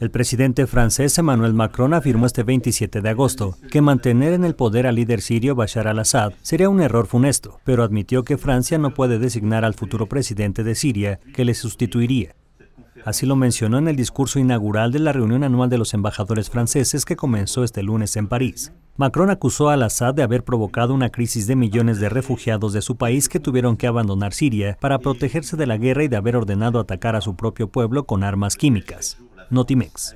El presidente francés Emmanuel Macron afirmó este 27 de agosto que mantener en el poder al líder sirio Bashar al-Assad sería un error funesto, pero admitió que Francia no puede designar al futuro presidente de Siria que le sustituiría. Así lo mencionó en el discurso inaugural de la reunión anual de los embajadores franceses que comenzó este lunes en París. Macron acusó Al-Assad de haber provocado una crisis de millones de refugiados de su país que tuvieron que abandonar Siria para protegerse de la guerra y de haber ordenado atacar a su propio pueblo con armas químicas. Notimex.